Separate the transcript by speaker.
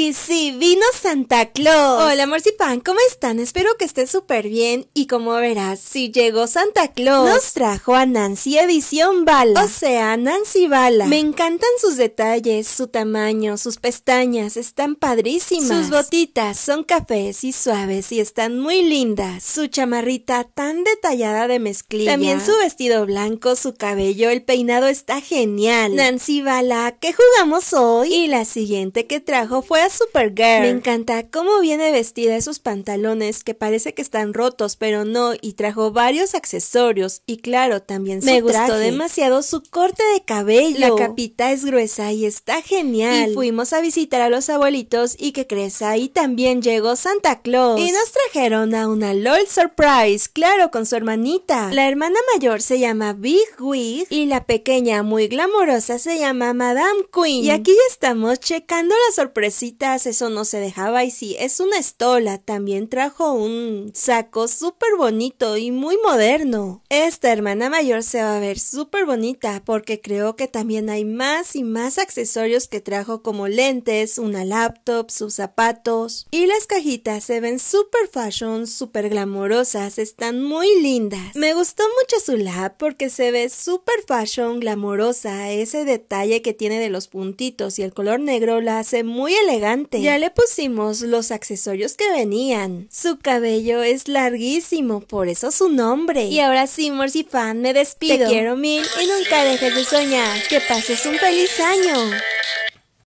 Speaker 1: Y sí, vino Santa Claus. Hola, Morsipan, ¿cómo están? Espero que estés súper bien. Y como verás, si llegó Santa Claus, nos trajo a Nancy Edición Bala. O sea, Nancy Bala. Me encantan sus detalles, su tamaño, sus pestañas, están padrísimas. Sus botitas son cafés y suaves y están muy lindas. Su chamarrita tan detallada de mezclilla. También su vestido blanco, su cabello, el peinado está genial. Nancy Bala, ¿qué jugamos hoy? Y la siguiente que trajo fue Super Girl. Me encanta cómo viene vestida esos pantalones que parece que están rotos, pero no, y trajo varios accesorios y claro, también su Me gustó demasiado su corte de cabello. La capita es gruesa y está genial. Y fuimos a visitar a los abuelitos y que crees, ahí también llegó Santa Claus. Y nos trajeron a una LOL Surprise, claro, con su hermanita. La hermana mayor se llama Big Wig y la pequeña muy glamorosa se llama Madame Queen. Y aquí estamos checando la sorpresa eso no se dejaba y sí, es una estola. También trajo un saco súper bonito y muy moderno. Esta hermana mayor se va a ver súper bonita porque creo que también hay más y más accesorios que trajo como lentes, una laptop, sus zapatos y las cajitas se ven súper fashion, súper glamorosas, están muy lindas. Me gustó mucho su lab porque se ve súper fashion, glamorosa, ese detalle que tiene de los puntitos y el color negro la hace muy elegante ya le pusimos los accesorios que venían. Su cabello es larguísimo, por eso su nombre. Y ahora sí, Morsi fan, me despido. Te quiero mil y nunca dejes de soñar. Que pases un feliz año.